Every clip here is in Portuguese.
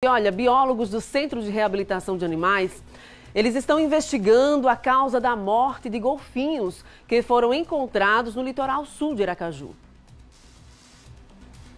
E olha, biólogos do Centro de Reabilitação de Animais, eles estão investigando a causa da morte de golfinhos que foram encontrados no litoral sul de Aracaju.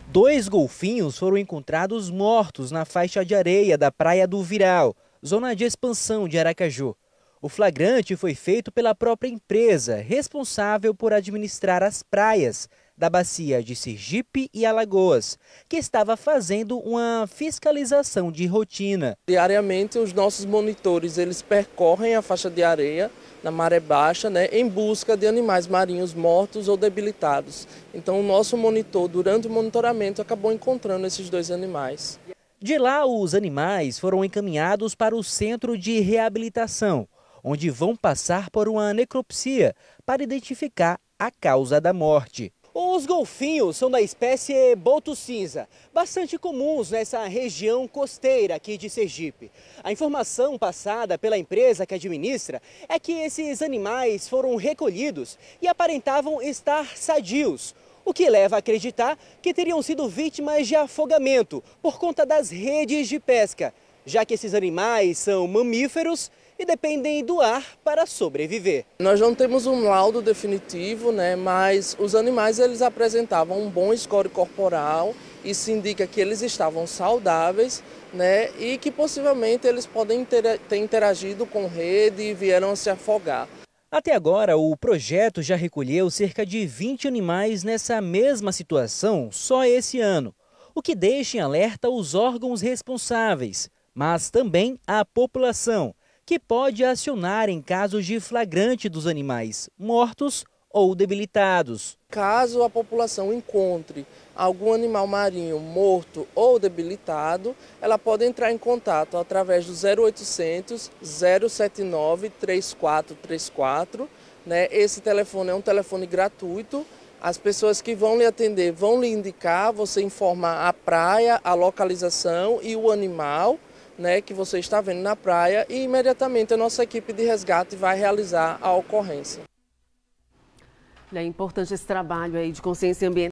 Dois golfinhos foram encontrados mortos na faixa de areia da Praia do Viral, zona de expansão de Aracaju. O flagrante foi feito pela própria empresa, responsável por administrar as praias, da bacia de Sergipe e Alagoas, que estava fazendo uma fiscalização de rotina. Diariamente os nossos monitores, eles percorrem a faixa de areia na maré baixa, né, em busca de animais marinhos mortos ou debilitados. Então o nosso monitor, durante o monitoramento, acabou encontrando esses dois animais. De lá, os animais foram encaminhados para o centro de reabilitação, onde vão passar por uma necropsia para identificar a causa da morte. Os golfinhos são da espécie bolto cinza, bastante comuns nessa região costeira aqui de Sergipe. A informação passada pela empresa que administra é que esses animais foram recolhidos e aparentavam estar sadios, o que leva a acreditar que teriam sido vítimas de afogamento por conta das redes de pesca, já que esses animais são mamíferos e dependem do ar para sobreviver. Nós não temos um laudo definitivo, né, mas os animais eles apresentavam um bom score corporal isso indica que eles estavam saudáveis né, e que possivelmente eles podem ter interagido com rede e vieram se afogar. Até agora, o projeto já recolheu cerca de 20 animais nessa mesma situação só esse ano, o que deixa em alerta os órgãos responsáveis, mas também a população, que pode acionar em casos de flagrante dos animais mortos ou debilitados. Caso a população encontre algum animal marinho morto ou debilitado, ela pode entrar em contato através do 0800 079 3434. Né? Esse telefone é um telefone gratuito. As pessoas que vão lhe atender vão lhe indicar, você informar a praia, a localização e o animal né, que você está vendo na praia e imediatamente a nossa equipe de resgate vai realizar a ocorrência. É importante esse trabalho aí de consciência ambiental.